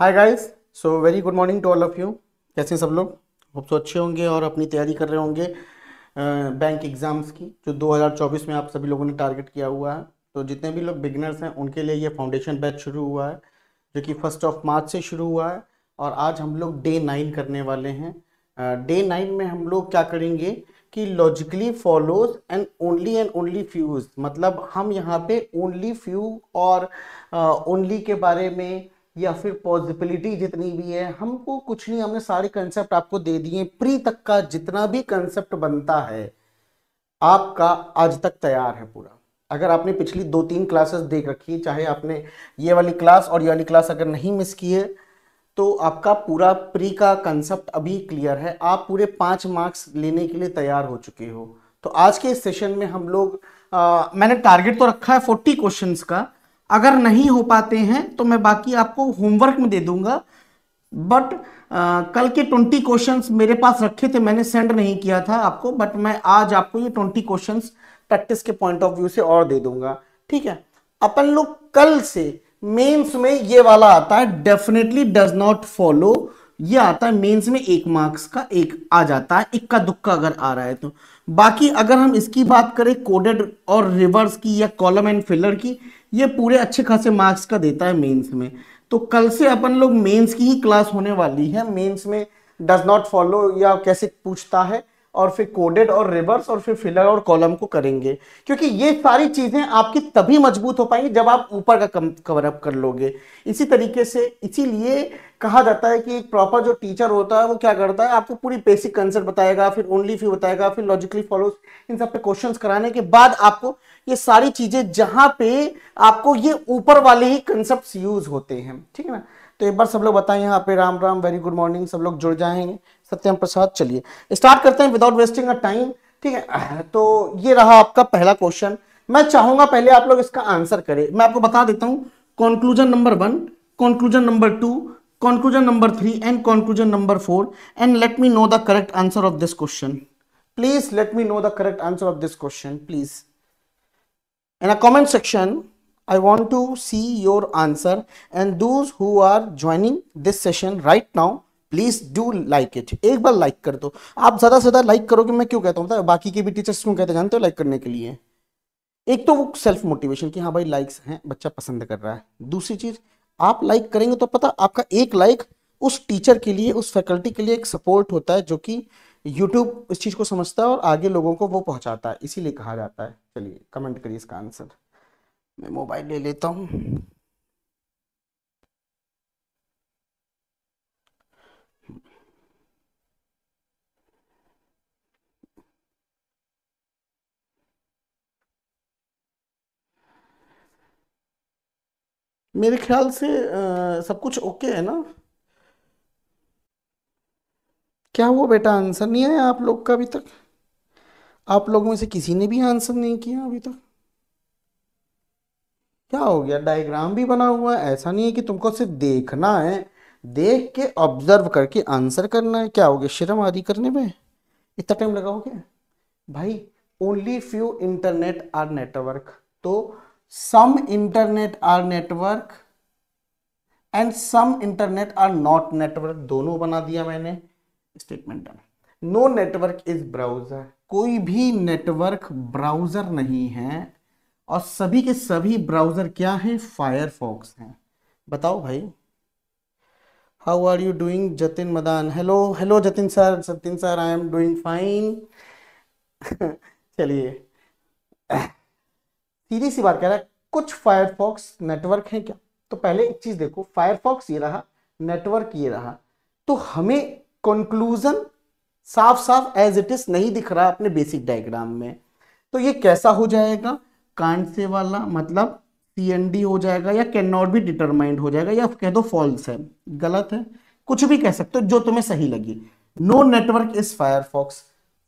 Hi guys so very good morning to all of you कैसे सब लोग hope so अच्छे होंगे और अपनी तैयारी कर रहे होंगे बैंक एग्ज़ाम्स की जो 2024 में आप सभी लोगों ने टारगेट किया हुआ है तो जितने भी लोग बिगनर्स हैं उनके लिए ये फाउंडेशन बैच शुरू हुआ है जो कि फर्स्ट ऑफ मार्च से शुरू हुआ है और आज हम लोग डे नाइन करने वाले हैं डे नाइन में हम लोग क्या करेंगे कि logically follows and only and only few मतलब हम यहाँ पे ओनली फ्यू और ओनली uh, के बारे में या फिर पॉसिबिलिटी जितनी भी है हमको कुछ नहीं हमने सारे कंसेप्ट आपको दे दिए प्री तक का जितना भी कंसेप्ट बनता है आपका आज तक तैयार है पूरा अगर आपने पिछली दो तीन क्लासेस देख रखी है चाहे आपने ये वाली क्लास और ये वाली क्लास अगर नहीं मिस की है तो आपका पूरा प्री का कंसेप्ट अभी क्लियर है आप पूरे पाँच मार्क्स लेने के लिए तैयार हो चुके हो तो आज के सेशन में हम लोग आ, मैंने टारगेट तो रखा है फोर्टी क्वेश्चंस का अगर नहीं हो पाते हैं तो मैं बाकी आपको होमवर्क में दे दूंगा बट कल के ट्वेंटी क्वेश्चंस मेरे पास रखे थे मैंने सेंड नहीं किया था आपको बट मैं आज आपको ये ट्वेंटी क्वेश्चंस प्रैक्टिस के पॉइंट ऑफ व्यू से और दे दूंगा ठीक है अपन लोग कल से मेंस में ये वाला आता है डेफिनेटली डज नॉट फॉलो ये आता है मेंस में एक मार्क्स का एक आ जाता है इक्का दुक्का अगर आ रहा है तो बाकी अगर हम इसकी बात करें कोडेड और रिवर्स की या कॉलम एंड फिलर की ये पूरे अच्छे खासे मार्क्स का देता है मेंस में तो कल से अपन लोग मेंस की ही क्लास होने वाली है मेंस में डज नॉट फॉलो या कैसे पूछता है और फिर कोडेड और रिवर्स और फिर फिलर और कॉलम को करेंगे क्योंकि ये सारी चीज़ें आपकी तभी मजबूत हो पाएंगी जब आप ऊपर का कम कवर अप कर लोगे इसी तरीके से इसीलिए कहा जाता है कि एक प्रॉपर जो टीचर होता है वो क्या करता है आपको पूरी बेसिक कंसेप्ट बताएगा फिर ओनली फ्यू बताएगा फिर लॉजिकली फॉलो इन सब पे क्वेश्चन कराने के बाद आपको ये सारी चीज़ें जहाँ पे आपको ये ऊपर वाले ही कंसेप्ट यूज़ होते हैं ठीक है ना तो एक बार सब लोग बताएं यहाँ पे Ram Ram very good morning सब लोग जुड़ जाएंगे सत्यम प्रसाद चलिए स्टार्ट करते हैं विदाउट वेस्टिंग अ टाइम ठीक है तो ये रहा आपका पहला क्वेश्चन मैं चाहूंगा पहले आप लोग इसका आंसर करें मैं आपको बता देता हूं conclusion number one conclusion number two conclusion number three and conclusion number four and let me know the correct answer of this question please let me know the correct answer of this question please in a comment section i want to see your answer and those who are joining this session right now please do like it एक बार like कर दो आप ज्यादा से ज्यादा like करोगे मैं क्यों कहता हूँ बाकी के भी टीचर्स क्यों कहते हैं जानते हो लाइक करने के लिए एक तो वो सेल्फ मोटिवेशन की हाँ भाई लाइक्स हैं बच्चा पसंद कर रहा है दूसरी चीज आप लाइक करेंगे तो पता आपका एक लाइक उस टीचर के लिए उस फैकल्टी के लिए एक सपोर्ट होता है जो कि यूट्यूब इस चीज़ को समझता है और आगे लोगों को वो पहुंचाता है इसीलिए कहा जाता है चलिए कमेंट करिए इसका आंसर मैं मोबाइल ले लेता हूँ मेरे ख्याल से आ, सब कुछ ओके है ना क्या हुआ बेटा आंसर नहीं आया आप लोग का अभी तक आप लोगों में से किसी ने भी आंसर नहीं किया अभी तक क्या हो गया डायग्राम भी बना हुआ है ऐसा नहीं है कि तुमको सिर्फ देखना है देख के ऑब्जर्व करके आंसर करना है क्या हो गया शर्म आदि करने में इतना टाइम लगाओगे भाई only few internet are network तो some internet are network and some internet are not network दोनों बना दिया मैंने statement no network is browser कोई भी नेटवर्क ब्राउजर नहीं है और सभी के सभी ब्राउजर क्या हैं फायरफॉक्स हैं बताओ भाई how are you doing Jatin Madan hello hello Jatin sir Jatin sir I am doing fine चलिए सीधी सी बात कह रहा है कुछ फायरफॉक्स नेटवर्क है क्या तो पहले एक चीज देखो फायरफॉक्स ये रहा नेटवर्क ये रहा तो हमें कंक्लूजन साफ साफ एज इट इज नहीं दिख रहा अपने बेसिक डायग्राम में तो ये कैसा हो जाएगा कांड से वाला मतलब सी हो जाएगा या कैन नॉट बी डिटरमाइंड हो जाएगा या कह दो फॉल्स है गलत है कुछ भी कह सकते हो जो तुम्हें सही लगी no network is Firefox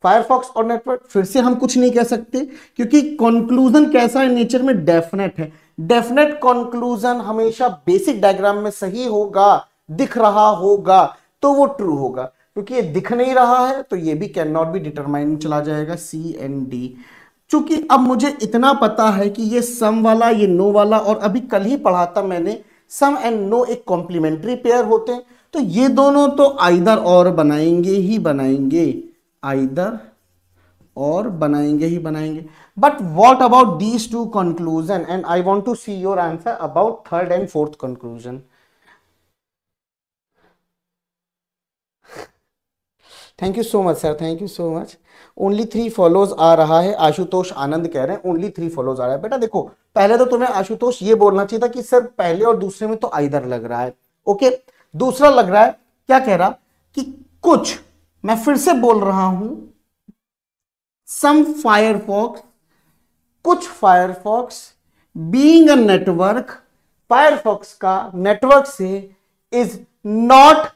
Firefox और नेटवर्क फिर से हम कुछ नहीं कह सकते क्योंकि कंक्लूजन कैसा है नेचर में डेफिनेट है डेफिनेट कंक्लूजन हमेशा बेसिक डायग्राम में सही होगा दिख रहा होगा तो वो ट्रू होगा क्योंकि ये दिख नहीं रहा है तो ये भी कैन नॉट बी डिटरमाइन चला जाएगा सी एंड डी चूंकि अब मुझे इतना पता है कि ये सम वाला ये नो वाला और अभी कल ही पढ़ा था मैंने सम एंड नो एक कॉम्प्लीमेंट्री पेयर होते हैं तो ये दोनों तो आइदर और बनाएंगे ही बनाएंगे आइदर और बनाएंगे ही बनाएंगे but what about these two conclusion and I want to see your answer about third and fourth conclusion thank you so much sir thank you so much only three follows आ रहा है आशुतोष आनंद कह रहे हैं ओनली थ्री फॉलोज आ रहा है बेटा देखो पहले तो तुम्हें आशुतोष ये बोलना चाहिए था कि सर पहले और दूसरे में तो आइदर लग रहा है ओके दूसरा लग रहा है क्या कह रहा कि कुछ मैं फिर से बोल रहा हूं सम फायरफॉक्स कुछ Firefox being a network Firefox का नेटवर्क से इज नॉट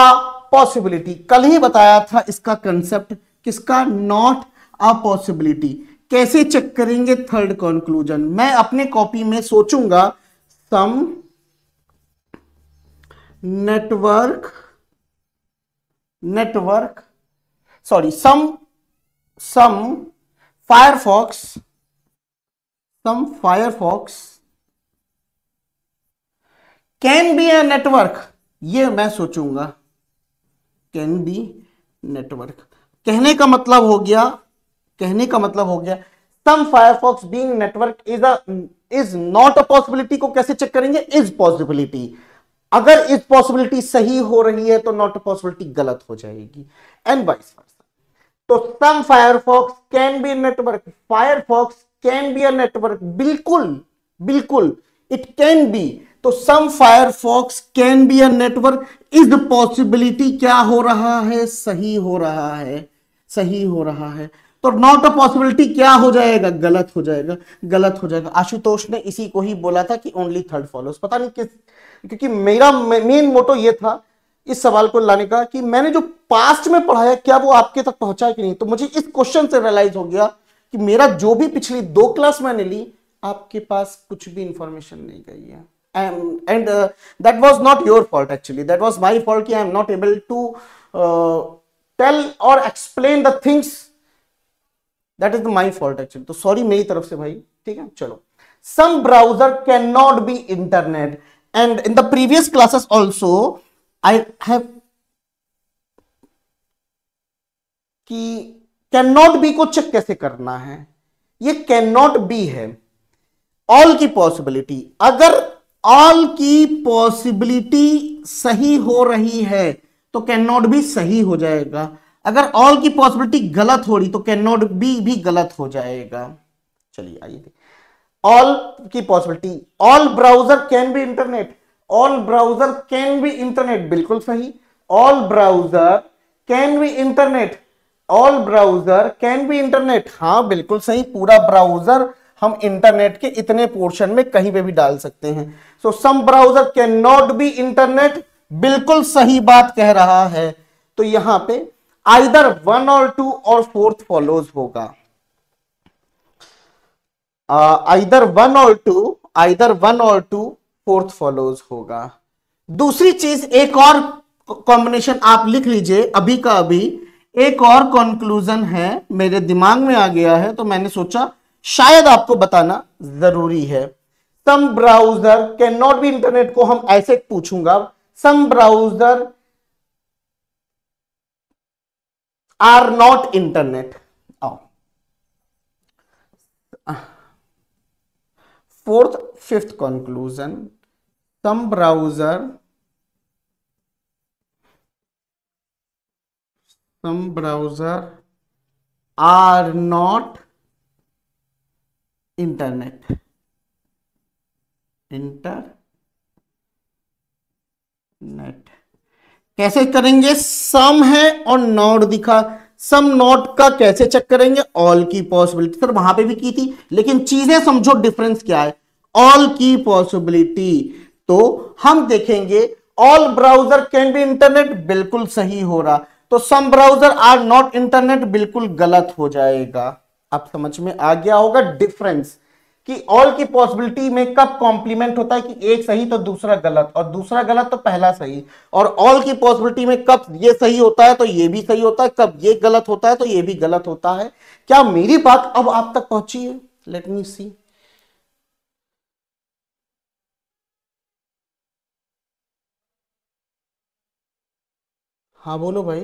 अ पॉसिबिलिटी कल ही बताया था इसका कंसेप्ट किसका नॉट अ पॉसिबिलिटी कैसे चेक करेंगे थर्ड कंक्लूजन मैं अपने कॉपी में सोचूंगा some network network sorry some some firefox some firefox can be a network ये मैं सोचूंगा कैन बी नेटवर्क कहने का मतलब हो गया कहने का मतलब हो गया some Firefox being network is a is not a possibility को कैसे चेक करेंगे इज पॉसिबिलिटी अगर इस पॉसिबिलिटी सही हो रही है तो नॉट पॉसिबिलिटी गलत हो जाएगी एंड वाइस तो some Firefox can be network Firefox can be a network बिल्कुल बिल्कुल इट कैन बी तो some Firefox can be a network is possibility क्या हो रहा है सही हो रहा है सही हो रहा है तो नॉट अ पॉसिबिलिटी क्या हो जाएगा गलत हो जाएगा गलत हो जाएगा आशुतोष ने इसी को ही बोला था कि ओनली थर्ड फॉलोस पता नहीं किस क्योंकि मेरा मेन मोटो ये था इस सवाल को लाने का कि मैंने जो पास्ट में पढ़ाया क्या वो आपके तक पहुंचा कि नहीं तो मुझे इस क्वेश्चन से रियलाइज हो गया कि मेरा जो भी पिछली दो क्लास मैंने ली आपके पास कुछ भी इंफॉर्मेशन नहीं गई है and that was not your fault actually that was my fault कि I am not able to tell or explain the things that is my fault actually तो सॉरी मेरी तरफ से भाई ठीक है चलो some browser can not be internet and in the previous classes also i have कि कैन नॉट बी को चेक कैसे करना है ये कैन नॉट बी है ऑल की पॉसिबिलिटी अगर ऑल की पॉसिबिलिटी सही हो रही है तो कैन नॉट बी सही हो जाएगा अगर ऑल की पॉसिबिलिटी गलत हो रही तो कैन नॉट बी भी गलत हो जाएगा चलिए आइए देखिए ऑल की possibility all browser can be internet all browser can be internet बिल्कुल सही all browser can be internet all browser can be internet हाँ बिल्कुल सही पूरा ब्राउजर हम इंटरनेट के इतने पोर्शन में कहीं पे भी डाल सकते हैं so some browser can not be internet बिल्कुल सही बात कह रहा है तो यहां पे either one or two or fourth follows होगा either one or two either one or two fourth follows होगा दूसरी चीज एक और कॉम्बिनेशन आप लिख लीजिए अभी का अभी एक और कंक्लूजन है मेरे दिमाग में आ गया है तो मैंने सोचा शायद आपको बताना जरूरी है some browser can not be internet को हम ऐसे पूछूंगा some browser are not internet fourth fifth conclusion some browser some browser are not internet internet कैसे करेंगे सम है और नॉट दिखा सम नॉट का कैसे चेक करेंगे ऑल की पॉसिबिलिटी सर वहां पे भी की थी लेकिन चीजें समझो डिफरेंस क्या है ऑल की पॉसिबिलिटी तो हम देखेंगे all browser can be internet बिल्कुल सही हो रहा तो some browser are not internet बिल्कुल गलत हो जाएगा आप समझ में आ गया होगा डिफरेंस कि ऑल की पॉसिबिलिटी में कब कॉम्प्लीमेंट होता है कि एक सही तो दूसरा गलत और दूसरा गलत तो पहला सही और ऑल की पॉसिबिलिटी में कब ये सही होता है तो ये भी सही होता है कब ये गलत होता है तो ये भी गलत होता है क्या मेरी बात अब आप तक पहुंची है लेट मी सी हाँ बोलो भाई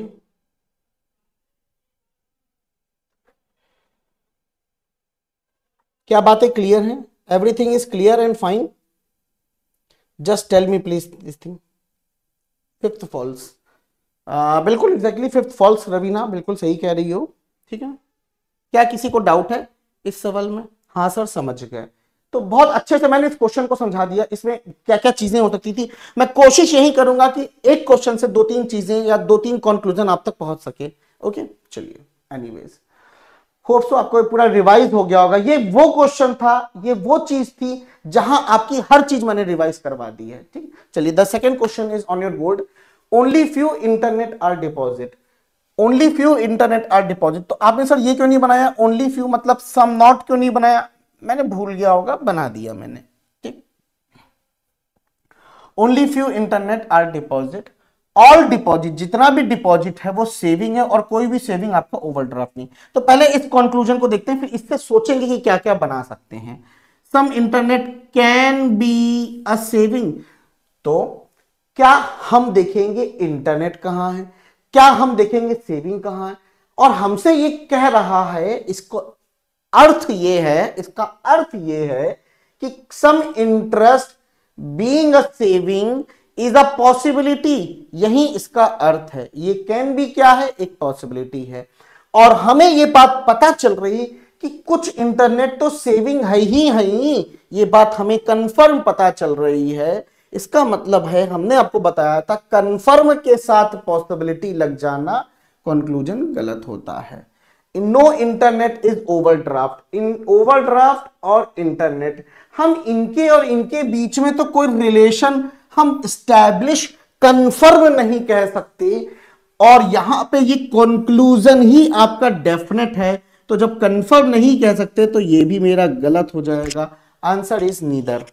क्या बातें क्लियर हैं everything is clear and fine just tell me please this thing fifth false बिल्कुल एग्जैक्टली फिफ्थ फॉल्स रवीना बिल्कुल सही कह रही हो ठीक है क्या किसी को डाउट है इस सवाल में हाँ सर समझ गए तो बहुत अच्छे से मैंने इस क्वेश्चन को समझा दिया इसमें क्या क्या चीजें हो सकती थी मैं कोशिश यही करूंगा कि एक क्वेश्चन से दो तीन चीजें या दो तीन कंक्लूजन आप तक पहुंच सके ओके चलिए एनीवेज होप सो आपको पूरा रिवाइज हो गया होगा ये वो क्वेश्चन था ये वो चीज थी जहां आपकी हर चीज मैंने रिवाइज करवा दी है ठीक चलिए the second question is on your board only few internet are deposit only few internet are deposit तो आपने सर ये क्यों नहीं बनाया ओनली फ्यू मतलब सम नॉट क्यों नहीं बनाया मैंने भूल गया होगा बना दिया मैंने ठीक only few internet are deposit all deposit जितना भी डिपॉजिट है वो सेविंग है और कोई भी सेविंग आपका ओवरड्राफ्ट नहीं तो पहले इस कंक्लूजन को देखते हैं फिर इससे सोचेंगे कि क्या क्या बना सकते हैं some internet can be a saving तो क्या हम देखेंगे इंटरनेट कहां है क्या हम देखेंगे सेविंग कहां है और हमसे ये कह रहा है इसको अर्थ ये है इसका अर्थ ये है कि some interest being a saving is a possibility यही इसका अर्थ है ये कैन भी क्या है एक पॉसिबिलिटी है और हमें ये बात पता चल रही कि कुछ इंटरनेट तो सेविंग है ही है ये बात हमें कंफर्म पता चल रही है इसका मतलब है हमने आपको बताया था कंफर्म के साथ पॉसिबिलिटी लग जाना कंक्लूजन गलत होता है no internet is overdraft in overdraft और इंटरनेट हम इनके और इनके बीच में तो कोई रिलेशन हम स्टैब्लिश कंफर्म नहीं कह सकते और यहां पे ये कंक्लूजन ही आपका डेफिनेट है तो जब कंफर्म नहीं कह सकते तो ये भी मेरा गलत हो जाएगा answer is neither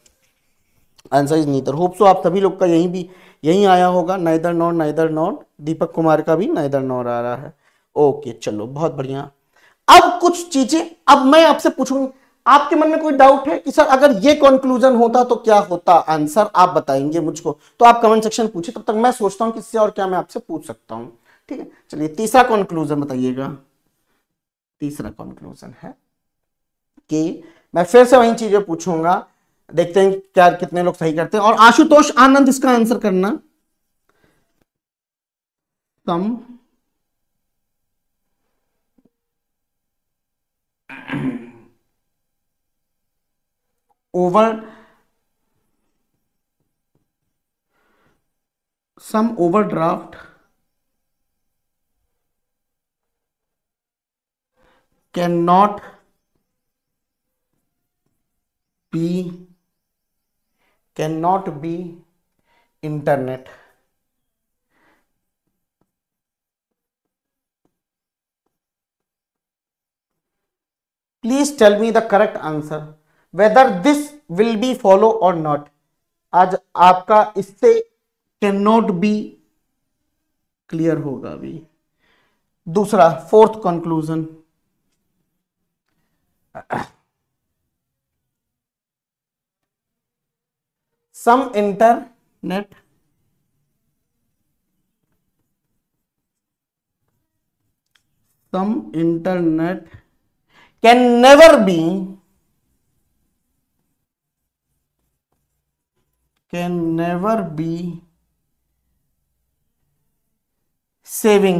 answer is neither hope so आप सभी लोग का यही भी यही आया होगा neither not neither not Deepak Kumar का भी नाइदर नॉट आ रहा है ओके चलो बहुत बढ़िया अब कुछ चीजें अब मैं आपसे पूछूंगी आपके मन में कोई डाउट है कि सर अगर ये कंक्लूजन होता तो क्या होता आंसर आप बताएंगे मुझको तो आप कमेंट सेक्शन पूछे तब तक मैं सोचता हूं किससे और क्या मैं आपसे पूछ सकता हूं ठीक है चलिए तीसरा कंक्लूजन बताइएगा तीसरा कंक्लूजन है कि मैं फिर से वही चीजें पूछूंगा देखते हैं क्या कितने लोग सही करते हैं और आशुतोष आनंद इसका आंसर करना some over some overdraft cannot be cannot be internet please tell me the correct answer whether this will be follow और नॉट आज आपका इससे कैन नॉट बी क्लियर होगा अभी दूसरा fourth conclusion some internet some internet can never be can never be saving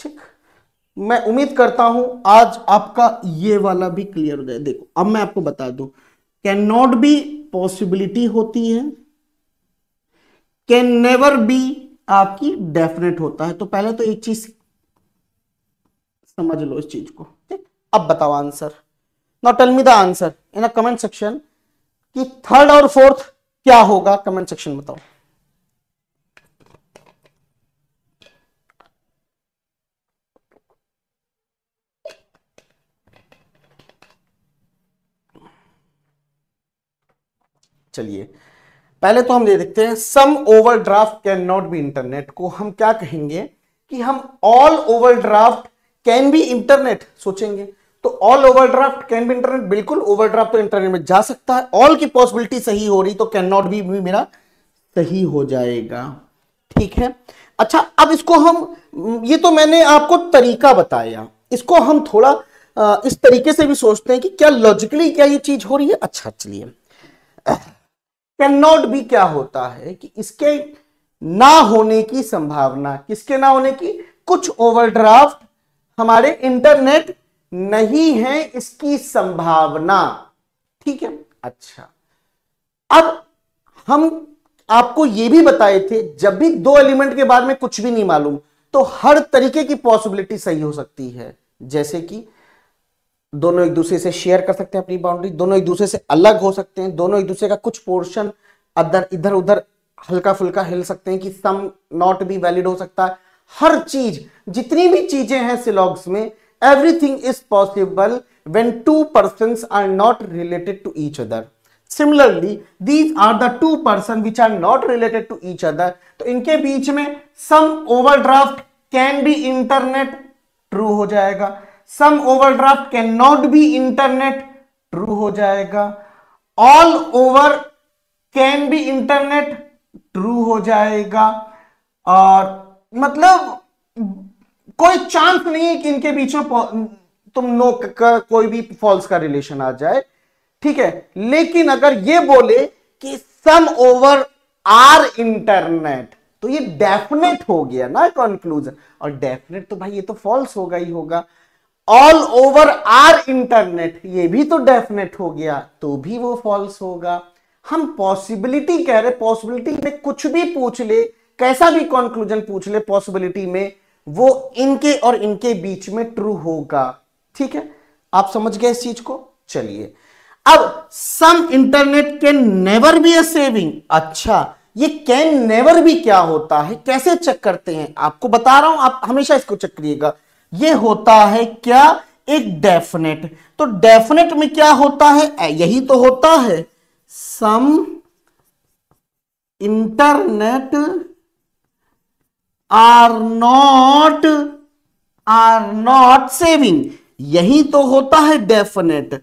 ठीक मैं उम्मीद करता हूं आज आपका ये वाला भी क्लियर हो जाए देखो अब मैं आपको बता दू कैन नॉट बी पॉसिबिलिटी होती है कैन नेवर बी आपकी डेफिनेट होता है तो पहले तो एक चीज समझ लो इस चीज को ठीक अब बताओ answer now tell me the answer in a comment section कि थर्ड और फोर्थ क्या होगा कमेंट सेक्शन बताओ चलिए पहले तो हम ये देखते हैं some overdraft can not be internet को हम क्या कहेंगे कि हम all overdraft can be internet सोचेंगे तो all overdraft can be internet बिल्कुल ओवरड्राफ्ट तो इंटरनेट में जा सकता है ऑल की पॉसिबिलिटी सही हो रही तो कैन नॉट भी, भी मेरा सही हो जाएगा ठीक है अच्छा अब इसको हम ये तो मैंने आपको तरीका बताया इसको हम थोड़ा आ, इस तरीके से भी सोचते हैं कि क्या लॉजिकली क्या ये चीज हो रही है अच्छा चलिए कैन नॉट भी क्या होता है कि इसके ना होने की संभावना किसके ना होने की कुछ ओवरड्राफ्ट हमारे इंटरनेट नहीं है इसकी संभावना ठीक है अच्छा अब हम आपको यह भी बताए थे जब भी दो एलिमेंट के बाद में कुछ भी नहीं मालूम तो हर तरीके की पॉसिबिलिटी सही हो सकती है जैसे कि दोनों एक दूसरे से शेयर कर सकते हैं अपनी बाउंड्री दोनों एक दूसरे से अलग हो सकते हैं दोनों एक दूसरे का कुछ पोर्शन अदर इधर उधर हल्का फुल्का हिल सकते हैं कि सम नॉट भी वैलिड हो सकता है हर चीज जितनी भी चीजें हैं सिलॉग्स में everything is possible when two persons are not related to each other similarly these are the two person which are not related to each other तो इनके बीच में some overdraft can be internet true हो जाएगा some overdraft can not be internet true हो जाएगा all over can be internet true हो जाएगा और मतलब कोई चांस नहीं है कि इनके बीच में तुम नो का, कोई भी फॉल्स का रिलेशन आ जाए ठीक है लेकिन अगर ये बोले कि सम ओवर आर इंटरनेट तो ये डेफिनेट हो गया ना कंक्लूजन और डेफिनेट तो भाई ये तो फॉल्स होगा ही होगा ऑल ओवर आर इंटरनेट ये भी तो डेफिनेट हो गया तो भी वो फॉल्स होगा हम पॉसिबिलिटी कह रहे पॉसिबिलिटी में कुछ भी पूछ ले कैसा भी कंक्लूजन पूछ ले पॉसिबिलिटी में वो इनके और इनके बीच में ट्रू होगा ठीक है आप समझ गए इस चीज को चलिए अब some internet can never be a saving अच्छा ये कैन नेवर भी क्या होता है कैसे चेक करते हैं आपको बता रहा हूं आप हमेशा इसको चेक करिएगा ये होता है क्या एक डेफिनेट तो डेफिनेट में क्या होता है यही तो होता है some internet are not are not saving यही तो होता है डेफिनेट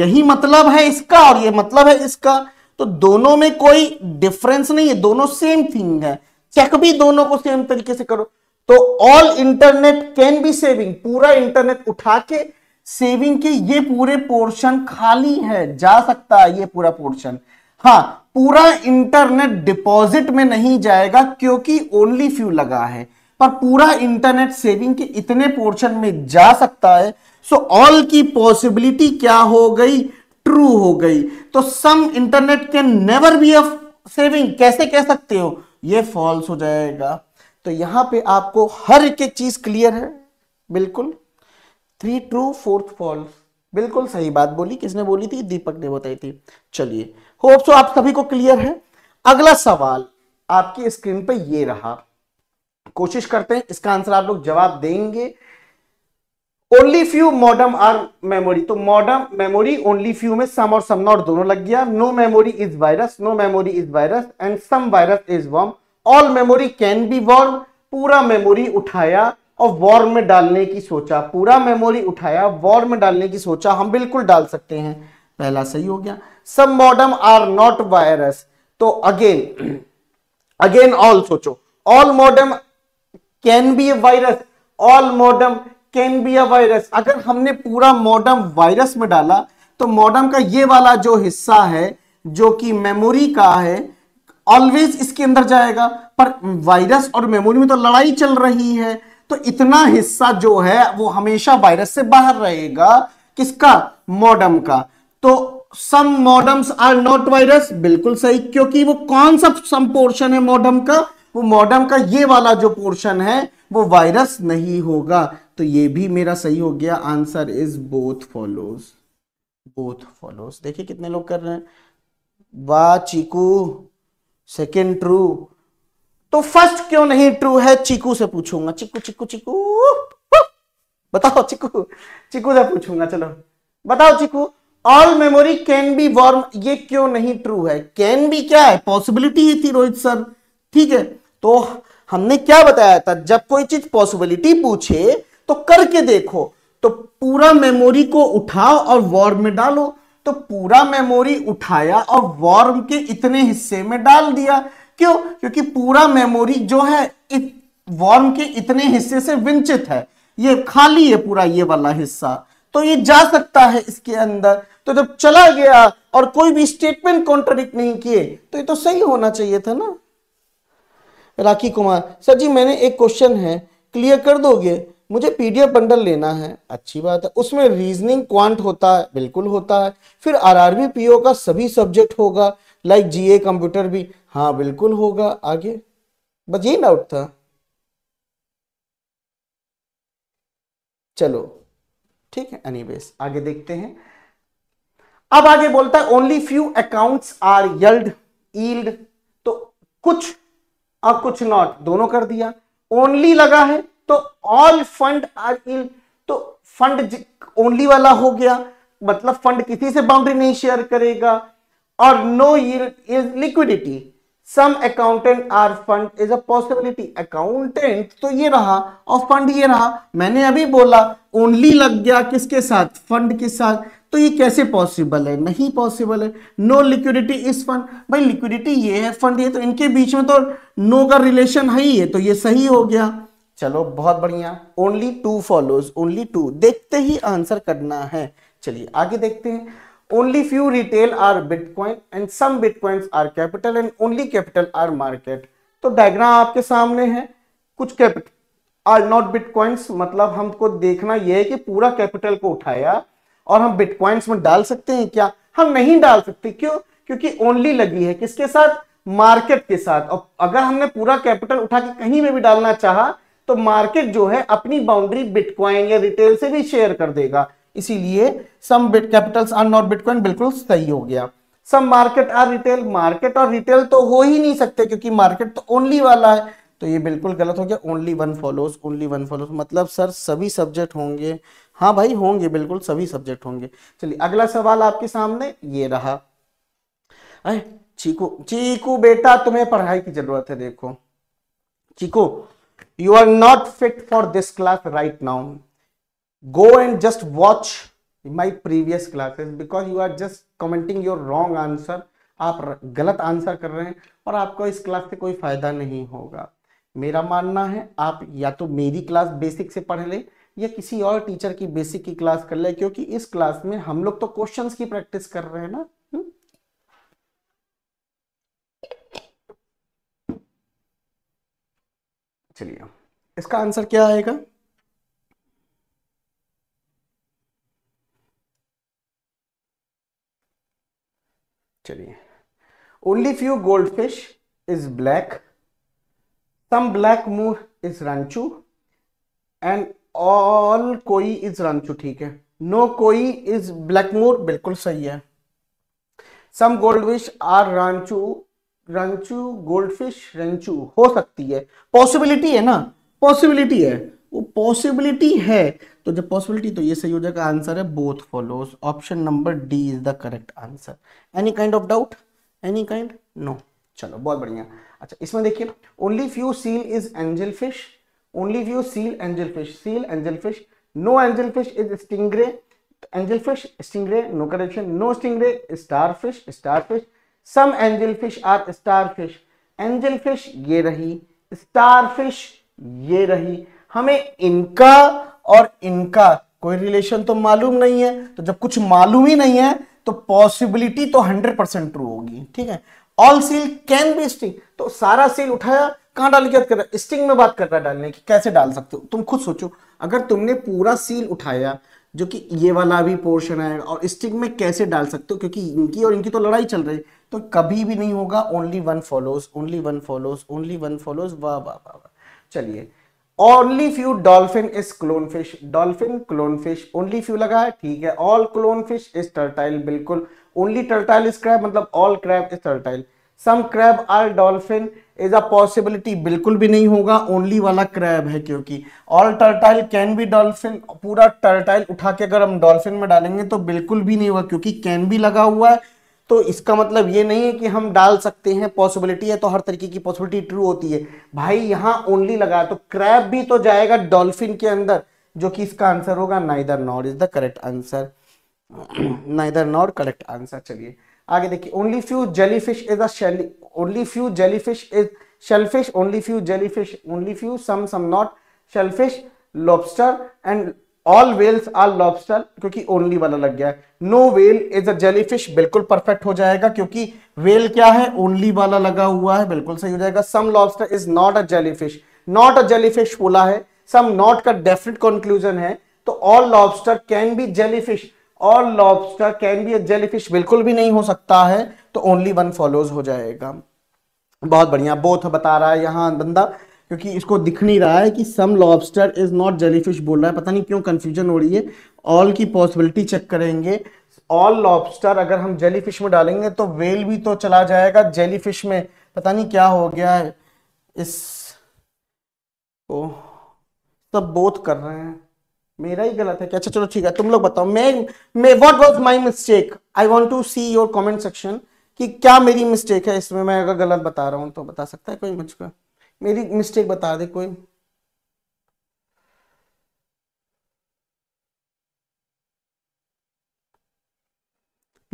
यही मतलब है इसका और ये मतलब है इसका तो दोनों में कोई डिफरेंस नहीं है दोनों सेम थिंग है चेक भी दोनों को सेम तरीके से करो तो all internet can be saving पूरा इंटरनेट उठा के सेविंग के ये पूरे पोर्शन खाली है जा सकता है ये पूरा पोर्शन हाँ पूरा इंटरनेट डिपॉजिट में नहीं जाएगा क्योंकि ओनली फ्यू लगा है पर पूरा इंटरनेट सेविंग के इतने पोर्शन में जा सकता है सो ऑल की पॉसिबिलिटी क्या हो गई ट्रू हो गई तो some internet can never be a saving कैसे कह सकते हो ये फॉल्स हो जाएगा तो यहां पे आपको हर एक एक चीज क्लियर है बिल्कुल थ्री ट्रू फोर्थ फॉल्स बिल्कुल सही बात बोली किसने बोली थी दीपक ने बताई थी चलिए होप सो आप सभी को क्लियर है अगला सवाल आपकी स्क्रीन पे ये रहा कोशिश करते हैं इसका आंसर आप लोग जवाब देंगे only few modem are memory तो मॉडर्म मेमोरी ओनली फ्यू में सम और सम नॉट दोनों लग गया no memory is virus no memory is virus and some virus is worm all memory can be worm पूरा मेमोरी उठाया और war में डालने की सोचा पूरा मेमोरी उठाया वॉर में डालने की सोचा हम बिल्कुल डाल सकते हैं पहला सही हो गया सब मॉडम आर नॉट वायरस तो अगेन अगेन ऑल सोचो all modem can be a virus all modem can be a virus अगर हमने पूरा मॉडम वायरस में डाला तो मॉडम का ये वाला जो हिस्सा है जो कि मेमोरी का है ऑलवेज इसके अंदर जाएगा पर वायरस और मेमोरी में तो लड़ाई चल रही है तो इतना हिस्सा जो है वो हमेशा वायरस से बाहर रहेगा किसका मॉडम का तो some modems are not virus बिल्कुल सही क्योंकि वो कौन सा सम पोर्शन है मॉडम का वो मॉडम का ये वाला जो पोर्शन है वो वायरस नहीं होगा तो ये भी मेरा सही हो गया answer is both follows both follows देखिए कितने लोग कर रहे हैं वाह चीकू सेकेंड ट्रू तो फर्स्ट क्यों नहीं ट्रू है चीकू से पूछूंगा चिकू चिकू चिकू बताओ चिकू चिकू से पूछूंगा चलो बताओ Cheeku all memory can be worm ये क्यों नहीं ट्रू है कैन बी क्या है पॉसिबिलिटी ही थी रोहित सर ठीक है तो हमने क्या बताया था जब कोई चीज पॉसिबिलिटी पूछे तो करके देखो तो पूरा मेमोरी को उठाओ और वॉर्म में डालो तो पूरा मेमोरी उठाया और वॉर्म के इतने हिस्से में डाल दिया क्यों क्योंकि पूरा मेमोरी जो है वॉर्म के इतने हिस्से से विंचित है ये खाली है पूरा ये वाला हिस्सा तो ये जा सकता है इसके अंदर तो जब चला गया और कोई भी स्टेटमेंट कॉन्ट्रडिक्ट नहीं किए तो ये तो सही होना चाहिए था ना राखी कुमार सर जी मैंने एक क्वेश्चन है क्लियर कर दोगे मुझे पीडीएफ बंडल लेना है अच्छी बात है उसमें रीजनिंग क्वांट होता है बिल्कुल होता है फिर आरआरबी पीओ का सभी सब्जेक्ट होगा लाइक जीए कंप्यूटर भी हाँ बिल्कुल होगा आगे बस यही डाउट था चलो ठीक है एनीवेज आगे देखते हैं अब आगे बोलता है only few accounts are yield yield तो कुछ और कुछ नॉट दोनों कर दिया ओनली लगा है तो ऑल फंड आर ईल्ड तो फंड ओनली वाला हो गया मतलब फंड किसी से बाउंड्री नहीं शेयर करेगा और no is liquidity some accountant are fund is a possibility accountant तो ये रहा और फंड ये रहा मैंने अभी बोला ओनली लग गया किसके साथ फंड के साथ तो ये कैसे पॉसिबल है नहीं पॉसिबल है नो लिक्विडिटी इस फंड भाई लिक्विडिटी ये है फंड ये तो इनके बीच में तो नो का रिलेशन है ही है तो ये सही हो गया चलो बहुत बढ़िया only two follows only two देखते ही आंसर करना है चलिए आगे देखते हैं only few retail are bitcoin and some bitcoin are capital and only capital are market तो डायग्राम आपके सामने है कुछ कैपिटल आर नॉट बिटकॉइंस मतलब हमको देखना यह है कि पूरा कैपिटल को उठाया और हम बिटकॉइंस में डाल सकते हैं क्या हम नहीं डाल सकते क्यों क्योंकि ओनली लगी है किसके साथ मार्केट के साथ और अगर हमने पूरा कैपिटल उठा के कहीं में भी डालना चाहा तो मार्केट जो है अपनी बाउंड्री बिटकॉइन या रिटेल से भी शेयर कर देगा इसीलिए some bit capitals are not bitcoin बिल्कुल सही हो गया some market are retail market और रिटेल तो हो ही नहीं सकते क्योंकि मार्केट तो ओनली वाला है तो ये बिल्कुल गलत हो गया only one follows only one follows मतलब सर सभी सब्जेक्ट होंगे हाँ भाई होंगे बिल्कुल सभी सब्जेक्ट होंगे चलिए अगला सवाल आपके सामने ये रहा अरे चीकू चीकू बेटा तुम्हें पढ़ाई की जरूरत है देखो Cheeku you are not fit for this class right now go and just watch my previous classes because you are just commenting your wrong answer आप गलत आंसर कर रहे हैं और आपको इस क्लास से कोई फायदा नहीं होगा मेरा मानना है आप या तो मेरी क्लास बेसिक से पढ़ लें या किसी और टीचर की बेसिक की क्लास कर ले क्योंकि इस क्लास में हम लोग तो क्वेश्चंस की प्रैक्टिस कर रहे हैं ना हम्म। चलिए इसका आंसर क्या आएगा चलिए only few gold fish is black some black move is ranchu and all koi is ranchu theek hai no koi is black blackmore bilkul sahi hai some goldfish are ranchu ranchu goldfish ranchu ho sakti hai possibility hai na possibility hai वो possibility है तो जब possibility तो ये सही हो जाएगा answer है both follows option number D is the correct answer any kind of doubt any kind no चलो बहुत बढ़िया अच्छा इसमें देखिए only few seal is angel fish only few seal angel fish seal angel fish no angel fish is stingray angel fish stingray no correction no stingray star fish star fish some angel fish are star fish angel fish ये रही star fish ये रही हमें इनका और इनका कोई relation तो मालूम नहीं है तो जब कुछ मालूम ही नहीं है तो पॉसिबिलिटी तो 100 परसेंट ट्रू होगी ठीक है all seal can be sting तो सारा सील उठाया कहां डाल के कर स्टिंग में बात कर रहा है डालने की कैसे डाल सकते हो तुम खुद सोचो अगर तुमने पूरा सील उठाया जो कि ये वाला भी पोर्शन है और स्टिंग में कैसे डाल सकते हो क्योंकि इनकी और इनकी तो लड़ाई चल रही है तो कभी भी नहीं होगा only one follows only one follows only one follows वाह वाह वाह वाह चलिए only few dolphin is clone fish dolphin clone fish only few लगा है ठीक है all clone fish is turtle बिल्कुल only turtile is crab मतलब all crab is turtile some crab are dolphin is a possibility बिल्कुल भी नहीं होगा only वाला crab है क्योंकि all टर्टाइल can be dolphin पूरा टर्टाइल उठा के अगर हम dolphin में डालेंगे तो बिल्कुल भी नहीं होगा क्योंकि can भी लगा हुआ है तो इसका मतलब ये नहीं है कि हम डाल सकते हैं पॉसिबिलिटी है तो हर तरीके की पॉसिबिलिटी ट्रू होती है भाई यहाँ ओनली लगा तो क्रैब भी तो जाएगा डॉल्फिन के अंदर जो कि इसका आंसर होगा neither not is the correct answer neither not correct answer चलिए आगे देखिए only few jelly fish is ally only few jelly fish is shell fish only few jelly fish only few some some not shell fish lobster and all whales are lobster क्योंकि ओनली वाला लग गया है no whale is a jelly fish बिल्कुल perfect हो जाएगा क्योंकि वेल क्या है ओनली वाला लगा हुआ है बिल्कुल सही हो जाएगा some lobster is not a jelly fish not a jelly fish बोला है सम नॉट का डेफिनेट कंक्लूजन है तो all lobster can be jelly fish और lobster can be a jellyfish बिल्कुल भी नहीं हो सकता है तो ओनली वन फॉलोज हो जाएगा बहुत बढ़िया बोथ बता रहा है यहाँ बंदा क्योंकि इसको दिख नहीं रहा है कि some lobster is not jellyfish बोल रहा है पता नहीं क्यों कंफ्यूजन हो रही है ऑल की पॉसिबिलिटी चेक करेंगे ऑल लॉबस्टर अगर हम जेलीफिश में डालेंगे तो वेल भी तो चला जाएगा जेलीफिश में पता नहीं क्या हो गया है इस को तो सब बोथ कर रहे हैं मेरा ही गलत है क्या अच्छा चलो ठीक है तुम लोग बताओ मैं मैं what was my mistake I want to see your comment section कि क्या मेरी मिस्टेक है इसमें मैं अगर गलत बता रहा हूं तो बता सकता है कोई मुझको मेरी मिस्टेक बता दे कोई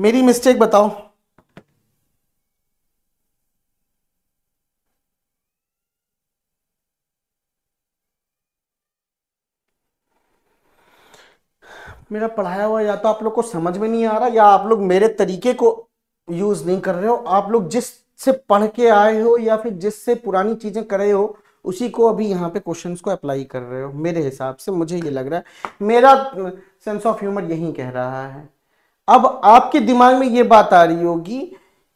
मेरी मिस्टेक बताओ मेरा पढ़ाया हुआ या तो आप लोग को समझ में नहीं आ रहा या आप लोग मेरे तरीके को यूज नहीं कर रहे हो आप लोग जिससे पढ़ के आए हो या फिर जिससे पुरानी चीजें कर रहे हो उसी को अभी यहाँ पे क्वेश्चंस को अप्लाई कर रहे हो मेरे हिसाब से मुझे ये लग रहा है मेरा सेंस ऑफ ह्यूमर यही कह रहा है अब आपके दिमाग में ये बात आ रही होगी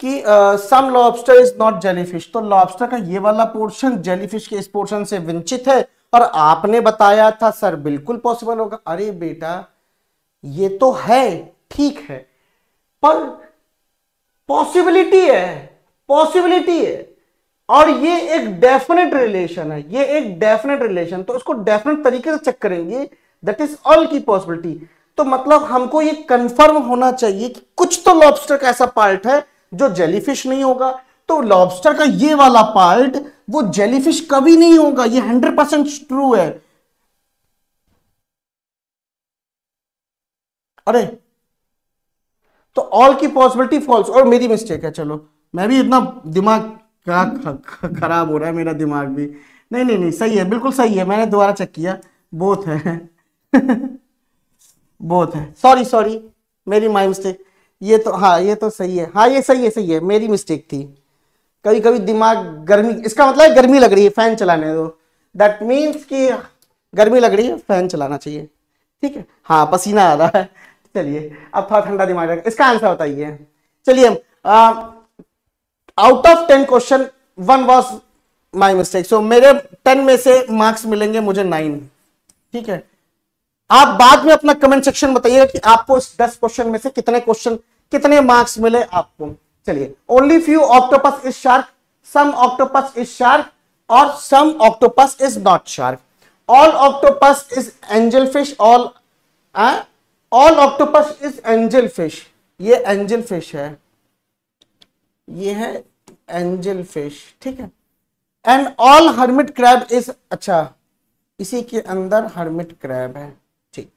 कि some lobster is not jellyfish तो लॉबस्टर का ये वाला पोर्शन जेलीफिश के इस पोर्शन से वंचित है और आपने बताया था सर बिल्कुल पॉसिबल होगा अरे बेटा ये तो है ठीक है पर पॉसिबिलिटी है पॉसिबिलिटी है और ये एक डेफिनेट रिलेशन है ये एक डेफिनेट रिलेशन तो इसको डेफिनेट तरीके से चेक करेंगे दैट इज ऑल की पॉसिबिलिटी तो मतलब हमको ये कंफर्म होना चाहिए कि कुछ तो लॉबस्टर का ऐसा पार्ट है जो जेलीफिश नहीं होगा तो लॉबस्टर का ये वाला पार्ट वो जेलीफिश कभी नहीं होगा ये हंड्रेड परसेंट ट्रू है अरे तो ऑल की पॉसिबिलिटी फॉल्स और मेरी मिस्टेक है चलो मैं भी इतना दिमाग का खराब हो रहा है मेरा दिमाग भी नहीं नहीं नहीं सही है बिल्कुल सही है मैंने दोबारा चेक किया बोथ है बोथ है सॉरी सॉरी मेरी माई मिस्टेक ये तो हाँ ये तो सही है हाँ ये सही है सही है मेरी मिस्टेक थी कभी कभी दिमाग गर्मी इसका मतलब गर्मी लग रही है फैन चलाने दो दैट मीन्स कि गर्मी लग रही है फैन चलाना चाहिए ठीक है हाँ पसीना आ रहा है चलिए अब थोड़ा ठंडा दिमाग रखें इसका आंसर बताइए चलिए out of ten question one was my mistake so मेरे टेन में से मार्क्स मिलेंगे मुझे नाइन ठीक है आप बाद में अपना कमेंट सेक्शन बताइएगा कि आपको इस दस क्वेश्चन में से कितने क्वेश्चन कितने मार्क्स मिले आपको चलिए only few octopus is shark some octopus is shark और some octopus is not shark all octopus is angel fish all all octopus is angel fish ये एंजल फिश है ये है एंजल फिश ठीक है and all hermit crab is अच्छा इसी के अंदर हर्मिट क्रैब है ठीक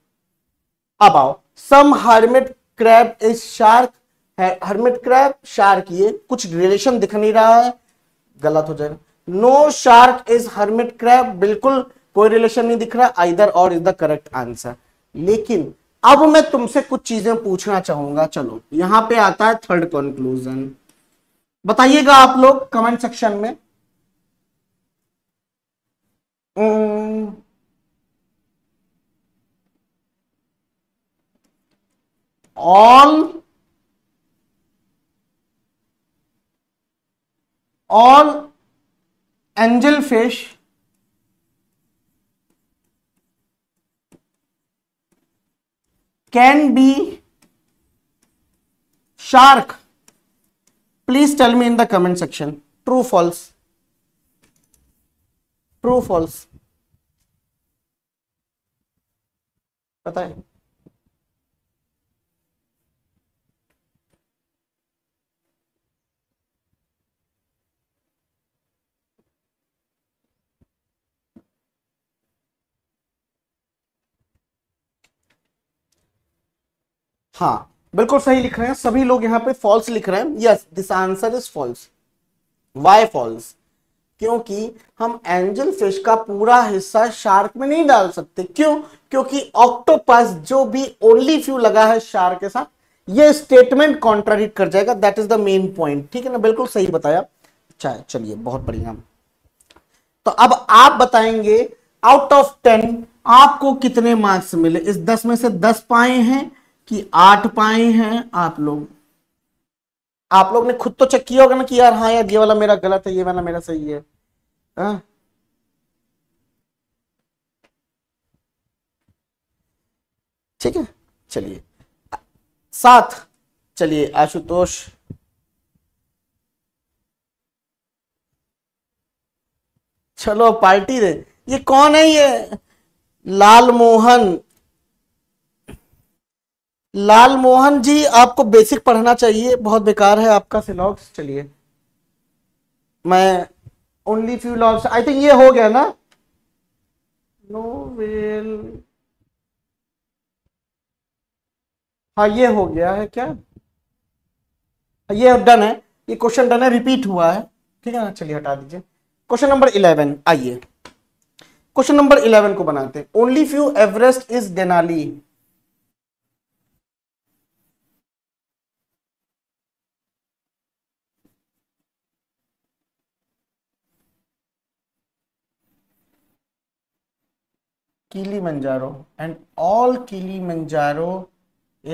अब आओ some hermit crab is shark है हर्मिट क्रैब शार्क ये कुछ रिलेशन दिख नहीं रहा है गलत हो जाएगा no shark is hermit crab बिल्कुल कोई रिलेशन नहीं दिख रहा आइदर और इज द करेक्ट आंसर लेकिन अब मैं तुमसे कुछ चीजें पूछना चाहूंगा चलो यहां पे आता है थर्ड कंक्लूजन बताइएगा आप लोग कमेंट सेक्शन में all all angel fish can be shark please tell me in the comment section true false true false पता है हाँ बिल्कुल सही लिख रहे हैं सभी लोग यहाँ पे फॉल्स लिख रहे हैं yes this answer is false why false क्योंकि हम एंजल फिश का पूरा हिस्सा शार्क में नहीं डाल सकते क्यों क्योंकि ऑक्टोपस जो भी ओनली फ्यू लगा है शार्क के साथ ये स्टेटमेंट कॉन्ट्राडिक्ट कर जाएगा that is the main point ठीक है ना बिल्कुल सही बताया अच्छा चलिए बहुत बढ़िया तो अब आप बताएंगे आउट ऑफ टेन आपको कितने मार्क्स मिले इस दस में से दस पाए हैं कि आठ पाए हैं आप लोग आप लोग ने खुद तो चेक किया होगा ना कि यार हाँ यार ये वाला मेरा गलत है ये वाला मेरा सही है आ? हाँ। ठीक है चलिए सात चलिए आशुतोष चलो पार्टी दे ये कौन है ये लाल मोहन लाल मोहन जी आपको बेसिक पढ़ना चाहिए बहुत बेकार है आपका सिलॉक्स चलिए मैं only few logs I think ये हो गया ना वेल हाँ ये हो गया है क्या हाँ, ये डन है ये क्वेश्चन डन है रिपीट हुआ है ठीक है ना चलिए हटा दीजिए क्वेश्चन नंबर इलेवन आइए क्वेश्चन नंबर इलेवन को बनाते हैं only few Everest is Denali Kilimanjaro and all Kilimanjaro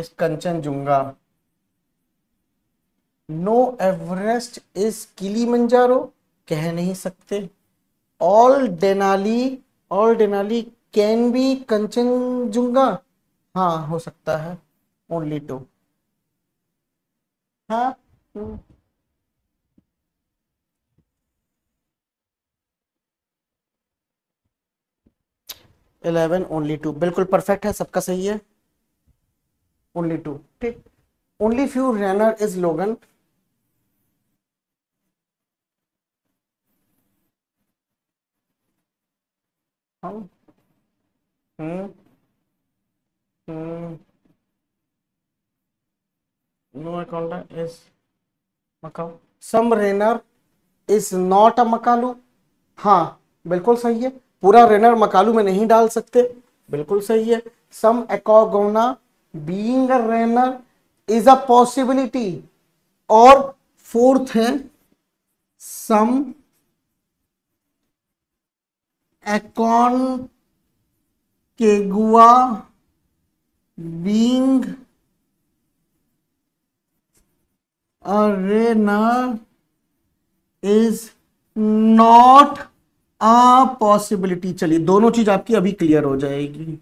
is Kanchenjunga no Everest is Kilimanjaro कह नहीं सकते all Denali all Denali can be Kanchenjunga हाँ हो सकता है ओनली टू हाँ इलेवन ओनली टू बिल्कुल परफेक्ट है सबका सही है ओनली टू ठीक only few Rainier is Logan hmm hmm is account is Makalu हाँ बिल्कुल सही है पूरा रेनर मकालू में नहीं डाल सकते बिल्कुल सही है some Aconcagua being a Rainier is a possibility और फोर्थ है some Aconcagua being a runner is a possibility चलिए दोनों चीज आपकी अभी क्लियर हो जाएगी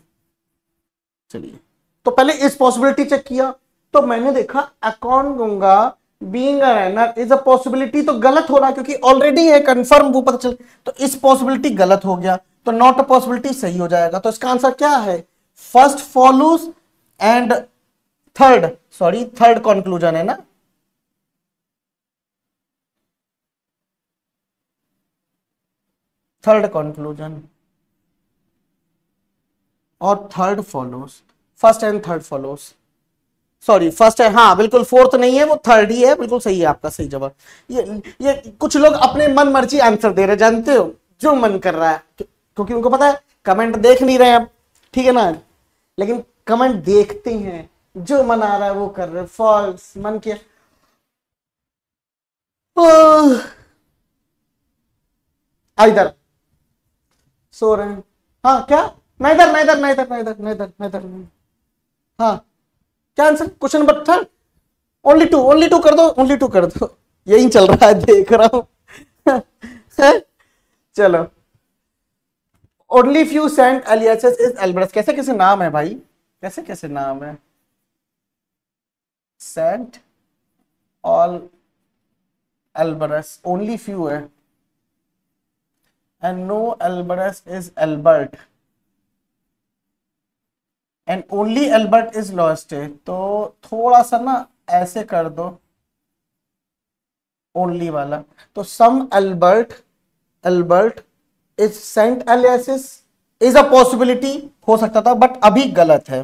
चलिए तो पहले इस पॉसिबिलिटी चेक किया तो मैंने देखा Aconcagua being runner is a possibility तो गलत हो रहा क्योंकि ऑलरेडी है कंफर्म वो पता चल तो इस पॉसिबिलिटी गलत हो गया तो नॉट अ पॉसिबिलिटी सही हो जाएगा तो इसका आंसर क्या है first follows and third sorry third conclusion है ना थर्ड कंक्लूजन और third follows first and third follows sorry first है हाँ बिल्कुल फोर्थ नहीं है वो थर्ड ही है बिल्कुल सही है आपका सही जवाब ये ये कुछ लोग अपने मन मर्जी आंसर दे रहे जानते हो जो मन कर रहा है क्योंकि उनको पता है कमेंट देख नहीं रहे हैं ठीक है ना लेकिन कमेंट देखते हैं जो मन आ रहा है वो कर रहे फॉल्स मन किया इधर सो रहे हैं हाँ क्या नहीं इधर नहीं इधर नहीं इधर नहीं नहीं नहीं हाँ क्या answer question number third only two only two कर दो ओनली टू कर दो यही चल रहा है देख रहा हूं चलो only few Saint Elias is Elbrus कैसे कैसे नाम है भाई कैसे कैसे नाम है Saint all Elbrus only few है and no Elbert is Elbert and only Albert is lost तो थोड़ा सा ना ऐसे कर दो ओनली वाला तो some Elbert Elbert is Saint Elias is a possibility हो सकता था बट अभी गलत है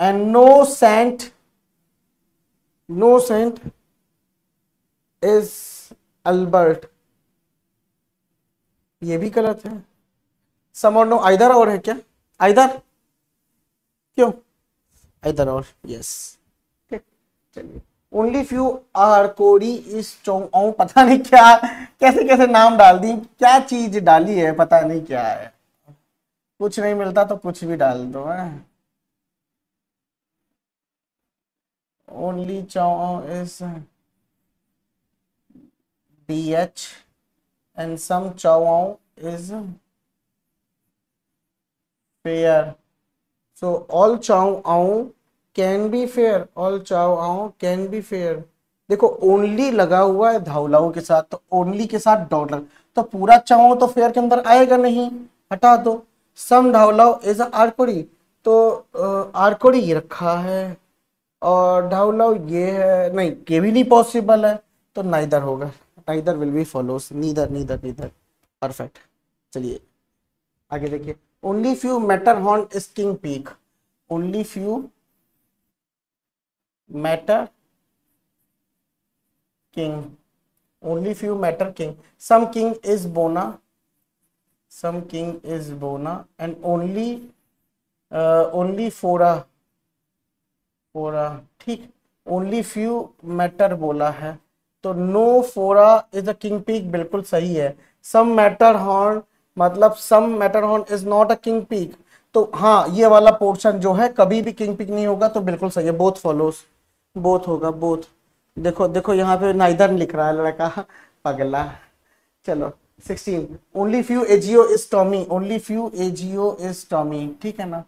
and no Saint no Saint is Albert ये भी गलत है सम और नो आइदर और है क्या आइदर क्यों आइदर और यस चलिए ओनली फ्यू आर कोरी इस चौंग पता नहीं क्या कैसे कैसे नाम डाल दी क्या चीज डाली है पता नहीं क्या है कुछ नहीं मिलता तो कुछ भी डाल दो है only chow is D H and some chow is fair so all chow can be fair all chow आओ कैन बी फेयर देखो ओनली लगा हुआ है धावलाओं के साथ तो ओनली के साथ डॉट लग तो पूरा चाओ तो फेयर के अंदर आएगा नहीं हटा दो सम धावलाओ इज आरकोड़ी तो आरकोड़ी रखा है और ढावलाओ ये है नहीं ये भी नहीं पॉसिबल है तो इधर होगा either will be follows neither neither neither perfect चलिए आगे देखिए only few Matterhorn is King Peak only few matter King only few matter king some king is bona some king is bona and only uh, only fora fora ठीक only few matter बोला है तो no फोरा is a King peak बिल्कुल सही है सम Matterhorn मतलब some Matterhorn is not a King Peak तो हाँ ये वाला पोर्शन जो है कभी भी किंग पिक नहीं होगा तो बिल्कुल सही है बोथ फॉलोस बोथ होगा बोथ देखो देखो यहाँ पे नाइदर लिख रहा है लड़का पगला चलो sixteen only few Ajio is Tommy only few Ajio is Tommy ठीक है ना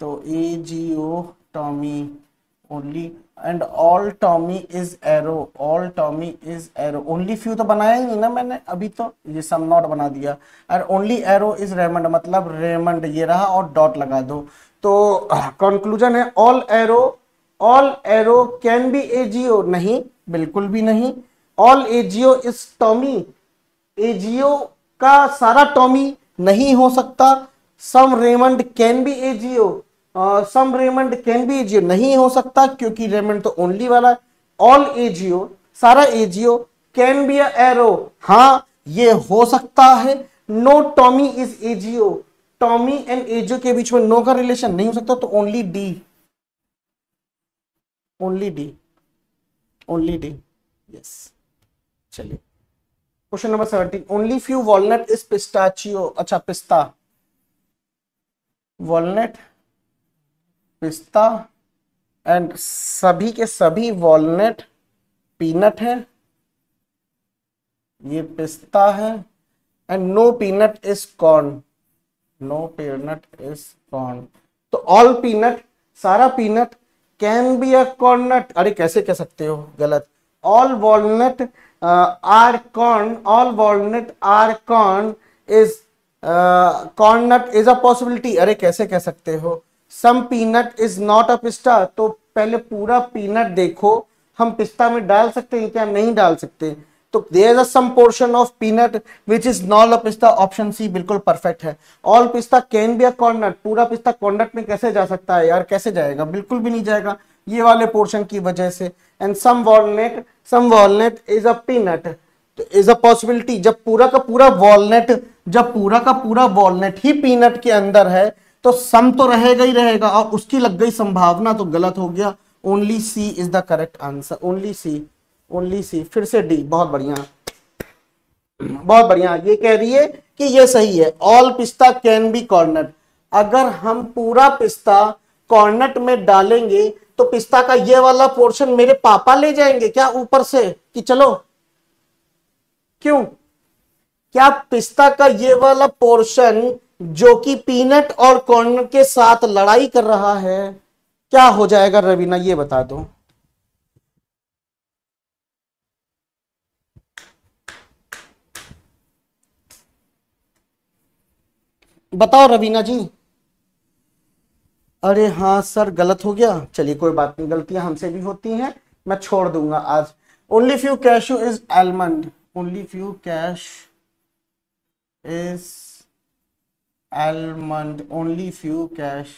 तो Ajio Tommy only and all Tommy is Arrow all Tommy is Arrow only few तो बनाया ही नहीं ना मैंने अभी तो ये सम नॉट बना दिया and only Arrow is Raymond मतलब रेमंड ये रहा और डॉट लगा दो तो कंक्लूजन है all Arrow all Arrow can be Ajio नहीं बिल्कुल भी नहीं all Ajio is Tommy Ajio का सारा टॉमी नहीं हो सकता some Raymond can be Ajio some Raymond can be Ajio नहीं हो सकता क्योंकि रेमंड तो ओनली वाला है ऑल एजीओ सारा एजीओ कैन बी एरो हाँ ये हो सकता है no Tommy is Ajio Tommy and Ajio के बीच में नो का रिलेशन नहीं हो सकता तो only D only D only D yes चलिए question number seventeen only few walnut is pistachio अच्छा पिस्ता वॉलनट पिस्ता एंड सभी के सभी वॉलनट पीनट है ये पिस्ता है and no peanut is corn no peanut is corn तो ऑल पीनट सारा peanut can be a corn nut अरे कैसे कह सकते हो गलत all walnut are corn all walnut are corn is corn nut is a possibility अरे कैसे कह सकते हो some peanut is not a pista तो पहले पूरा पीनट देखो हम पिस्ता में डाल सकते हैं क्या नहीं डाल सकते तो there is some portion of peanut which is not a pista option सी बिल्कुल परफेक्ट है ऑल पिस्ता कैन बी अ कॉर्नट पूरा पिस्ता कॉर्नट में कैसे जा सकता है यार कैसे जाएगा बिल्कुल भी नहीं जाएगा ये वाले पोर्शन की वजह से and some walnut some walnut is a peanut is a possibility जब पूरा का पूरा वॉलनेट जब पूरा का पूरा वॉलनेट ही पीनट के अंदर है तो सम तो रहेगा ही रहेगा और उसकी लग गई संभावना तो गलत हो गया only C is the correct answer only C only C फिर से डी बहुत बढ़िया बहुत बढ़िया ये कह रही है कि ये सही है ऑल पिस्ता कैन बी कॉर्नट अगर हम पूरा पिस्ता कॉर्नट में डालेंगे तो पिस्ता का ये वाला पोर्शन मेरे पापा ले जाएंगे क्या ऊपर से कि चलो क्यों क्या पिस्ता का ये वाला पोर्शन जो कि पीनट और कॉर्नर के साथ लड़ाई कर रहा है क्या हो जाएगा रवीना ये बता दो बताओ रवीना जी अरे हाँ सर गलत हो गया चलिए कोई बात नहीं गलतियां हमसे भी होती हैं मैं छोड़ दूंगा आज only few cashew is almond only few cashew is almond only few cashew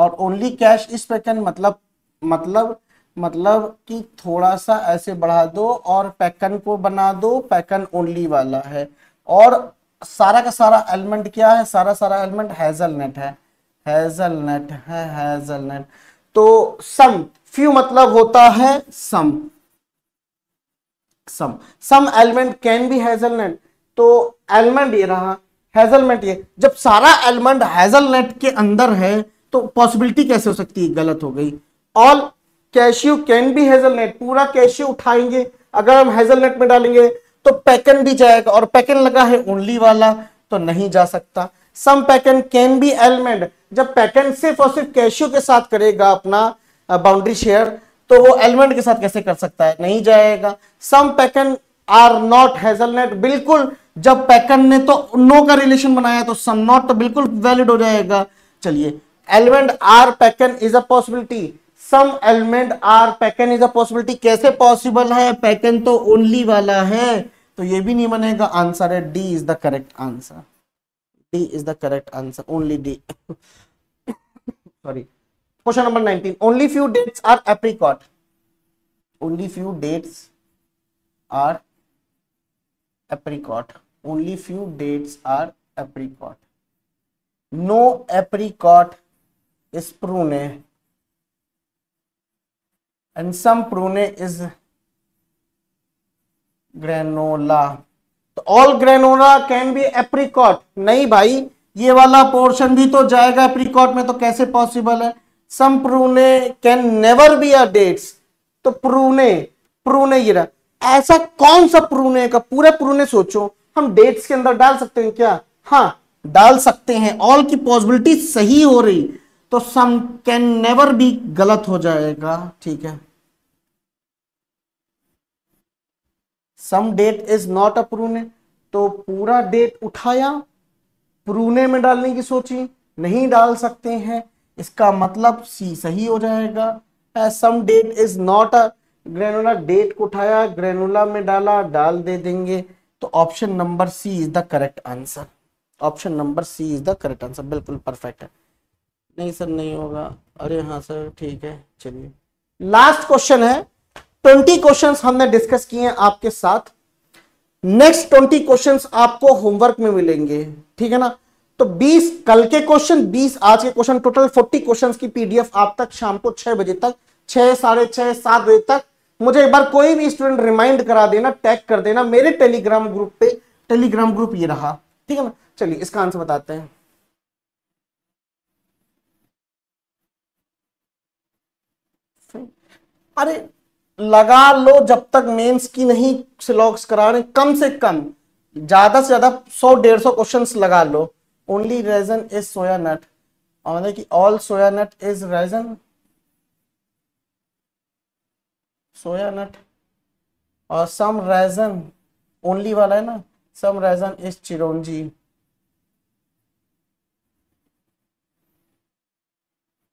और ओनली कैश इस पैकन मतलब मतलब मतलब कि थोड़ा सा ऐसे बढ़ा दो और पैकन को बना दो पैकन ओनली वाला है और सारा का सारा एलमंड क्या है सारा सारा एलमंड नेट है नेट है नेट तो सम फ्यू मतलब होता है some some some almond can be nut तो एलिमेंट ये रहा हेजलनट ये जब सारा एलमंड हैजलनेट के अंदर है तो पॉसिबिलिटी कैसे हो सकती है गलत हो गई all cashew can be hazelnut पूरा कैशियो उठाएंगे अगर हम हेजलनेट में डालेंगे तो पैकन भी जाएगा और पैकन लगा है ओनली वाला तो नहीं जा सकता सम पैकन कैन बी एलमेंट जब पैकन सिर्फ और सिर्फ कैशियो के साथ करेगा अपना बाउंड्री शेयर तो वो एलमेंट के साथ कैसे कर सकता है नहीं जाएगा सम पैकन आर नॉट हेजलनेट बिल्कुल जब पैकन ने तो नो का रिलेशन बनाया तो सम नॉट तो बिल्कुल वैलिड हो जाएगा चलिए element are pecan is a possibility some element are pecan is a possibility कैसे पॉसिबल है पैकन तो ओनली वाला है तो ये भी नहीं बनेगा आंसर है D is the correct answer D is the correct answer only D sorry question number nineteen only few dates are apricot only few dates are apricot only few dates are apricot. No apricot is prune and some prune is granola. So all granola can be apricot. nahi bhai ye wala portion bhi to jayega apricot mein to kaise possible hai some prune can never be a dates तो prune प्रूने ये रहा ऐसा कौन सा प्रूने का पूरे प्रूने सोचो हम डेट्स के अंदर डाल सकते हैं क्या हाँ डाल सकते हैं ऑल की पॉसिबिलिटी सही हो रही तो सम कैन नेवर भी गलत हो जाएगा ठीक है some date is not a prune तो पूरा डेट उठाया प्रूने में डालने की सोची नहीं डाल सकते हैं इसका मतलब सी सही हो जाएगा some date is not a granola date को उठाया ग्रेनुला में डाला डाल दे देंगे तो option number C is the correct answer option number C is the correct answer बिल्कुल परफेक्ट है नहीं सर नहीं होगा अरे हाँ सर ठीक है चलिए लास्ट क्वेश्चन है ट्वेंटी क्वेश्चन हमने डिस्कस किए हैं आपके साथ नेक्स्ट ट्वेंटी क्वेश्चन आपको होमवर्क में मिलेंगे ठीक है ना तो 20 कल के क्वेश्चन 20 आज के क्वेश्चन टोटल 40 क्वेश्चंस की पीडीएफ आप तक शाम को छह बजे तक छह साढ़े छह सात बजे तक मुझे एक बार कोई भी स्टूडेंट रिमाइंड करा देना टैग कर देना मेरे टेलीग्राम ग्रुप पे टेलीग्राम ग्रुप ये रहा ठीक है ना चलिए इसका आंसर बताते हैं अरे लगा लो जब तक मेंस की नहीं सिलॉक्स करा रहे कम से कम ज्यादा से ज्यादा सौ डेढ़ सौ क्वेश्चन लगा लो only raisin is soya nut और मतलब कि all soya nut is raisin soya nut और सम रेजन ओनली वाला है ना सम रेजन इज चिरोंजी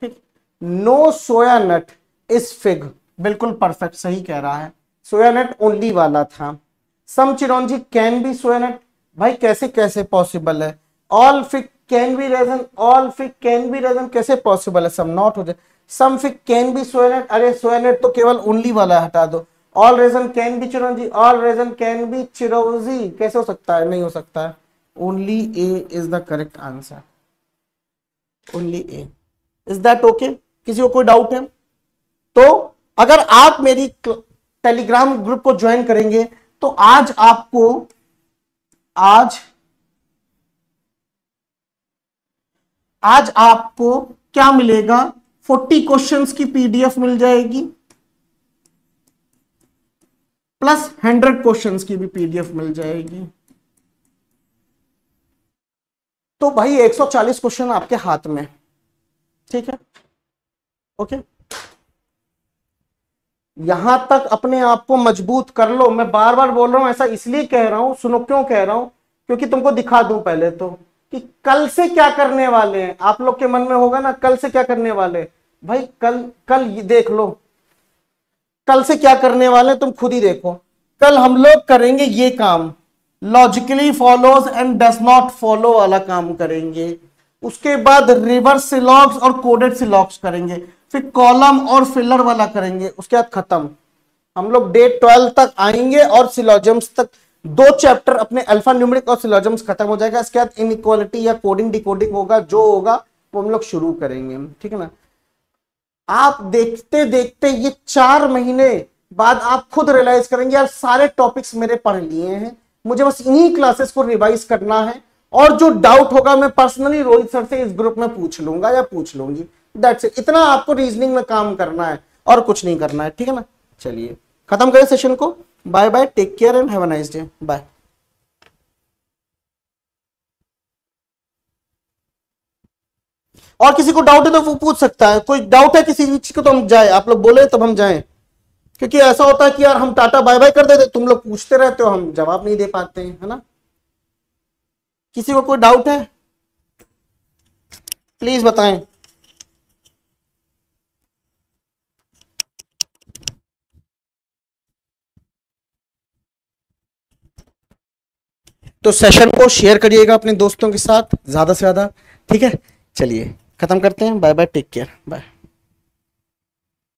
ठीक no soya nut is fig बिल्कुल परफेक्ट सही कह रहा है सोया नट ओनली वाला था सम चिरोंजी कैन बी सोया नट भाई कैसे कैसे पॉसिबल है all fig can be raisin all fig can be raisin कैसे पॉसिबल है सम नॉट हो जाए सम कैन बी सोएनेट अरे सोएनेट तो केवल ओनली वाला हटा दो all raisin can be chironji all raisin can be chironji कैसे हो सकता है नहीं हो सकता है only A is the correct answer only A is that okay किसी को कोई डाउट है तो अगर आप मेरी टेलीग्राम ग्रुप को ज्वाइन करेंगे तो आज आपको आज आज आपको क्या मिलेगा फोर्टी क्वेश्चन की पीडीएफ मिल जाएगी प्लस हंड्रेड क्वेश्चन की भी पीडीएफ मिल जाएगी तो भाई 140 क्वेश्चन आपके हाथ में ठीक है ओके यहां तक अपने आप को मजबूत कर लो मैं बार बार बोल रहा हूं ऐसा इसलिए कह रहा हूं सुनो क्यों कह रहा हूं क्योंकि तुमको दिखा दूं पहले तो कि कल से क्या करने वाले हैं आप लोग के मन में होगा ना कल से क्या करने वाले भाई कल कल देख लो कल से क्या करने वाले तुम खुद ही देखो कल हम लोग करेंगे ये काम logically follows and does not follow वाला काम करेंगे उसके बाद रिवर्स सिलॉग्स और कोडेड सिलॉग्स करेंगे फिर कॉलम और फिलर वाला करेंगे उसके बाद खत्म हम लोग डेट ट्वेल्व तक आएंगे और सिलोजम्स तक दो चैप्टर अपने अल्फा न्यूमरिक और सिलोजम्स खत्म हो जाएगा इसके बाद इनइक्वालिटी या कोडिंग डिकोडिंग होगा जो होगा वो हम लोग शुरू करेंगे ठीक है ना आप देखते देखते ये चार महीने बाद आप खुद रियलाइज करेंगे यार सारे टॉपिक्स मेरे पढ़ लिए हैं मुझे बस इन्हीं क्लासेस को रिवाइज करना है और जो डाउट होगा मैं पर्सनली रोहित सर से इस ग्रुप में पूछ लूंगा या पूछ लूंगी दैट्स इट इतना आपको रीजनिंग में काम करना है और कुछ नहीं करना है ठीक है ना चलिए खत्म करें सेशन को bye bye take care and have a nice day bye और किसी को डाउट है तो वो पूछ सकता है कोई डाउट है किसी चीज को तो हम जाए आप लोग बोले तब हम जाए क्योंकि ऐसा होता है कि यार हम टाटा बाय बाय कर देते तुम लोग पूछते रहते हो हम जवाब नहीं दे पाते हैं है ना किसी को कोई डाउट है प्लीज बताएं तो सेशन को शेयर करिएगा अपने दोस्तों के साथ ज़्यादा से ज़्यादा ठीक है चलिए ख़त्म करते हैं bye bye take care bye